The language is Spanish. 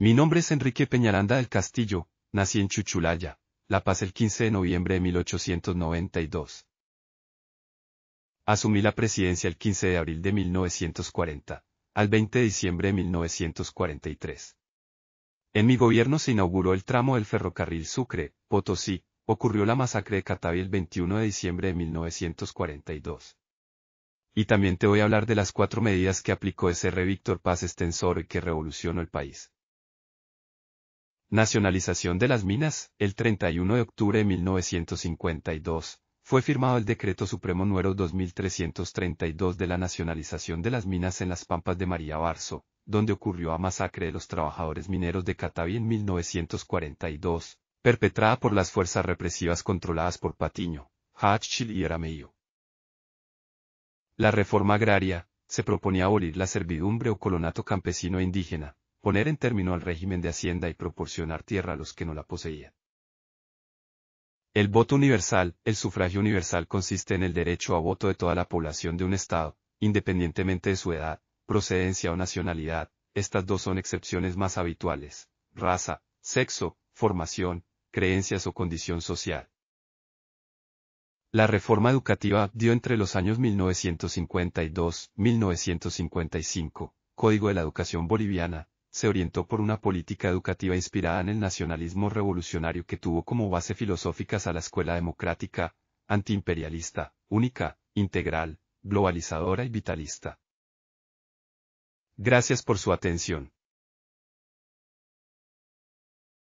Mi nombre es Enrique Peñaranda del Castillo, nací en Chuchulaya, La Paz el 15 de noviembre de 1892. Asumí la presidencia el 15 de abril de 1940, al 20 de diciembre de 1943. En mi gobierno se inauguró el tramo del ferrocarril Sucre, Potosí, ocurrió la masacre de Catavi el 21 de diciembre de 1942. Y también te voy a hablar de las cuatro medidas que aplicó ese Víctor Paz Estensor y que revolucionó el país. Nacionalización de las minas. El 31 de octubre de 1952, fue firmado el Decreto Supremo número 2332 de la nacionalización de las minas en las Pampas de María Barzo, donde ocurrió la masacre de los trabajadores mineros de Catavi en 1942, perpetrada por las fuerzas represivas controladas por Patiño, Hatchil y Arameyo. La reforma agraria, se proponía abolir la servidumbre o colonato campesino e indígena, poner en término al régimen de Hacienda y proporcionar tierra a los que no la poseían. El voto universal, el sufragio universal consiste en el derecho a voto de toda la población de un Estado, independientemente de su edad, procedencia o nacionalidad, estas dos son excepciones más habituales, raza, sexo, formación, creencias o condición social. La reforma educativa dio entre los años 1952-1955, Código de la Educación Boliviana, se orientó por una política educativa inspirada en el nacionalismo revolucionario que tuvo como base filosóficas a la escuela democrática, antiimperialista, única, integral, globalizadora y vitalista. Gracias por su atención.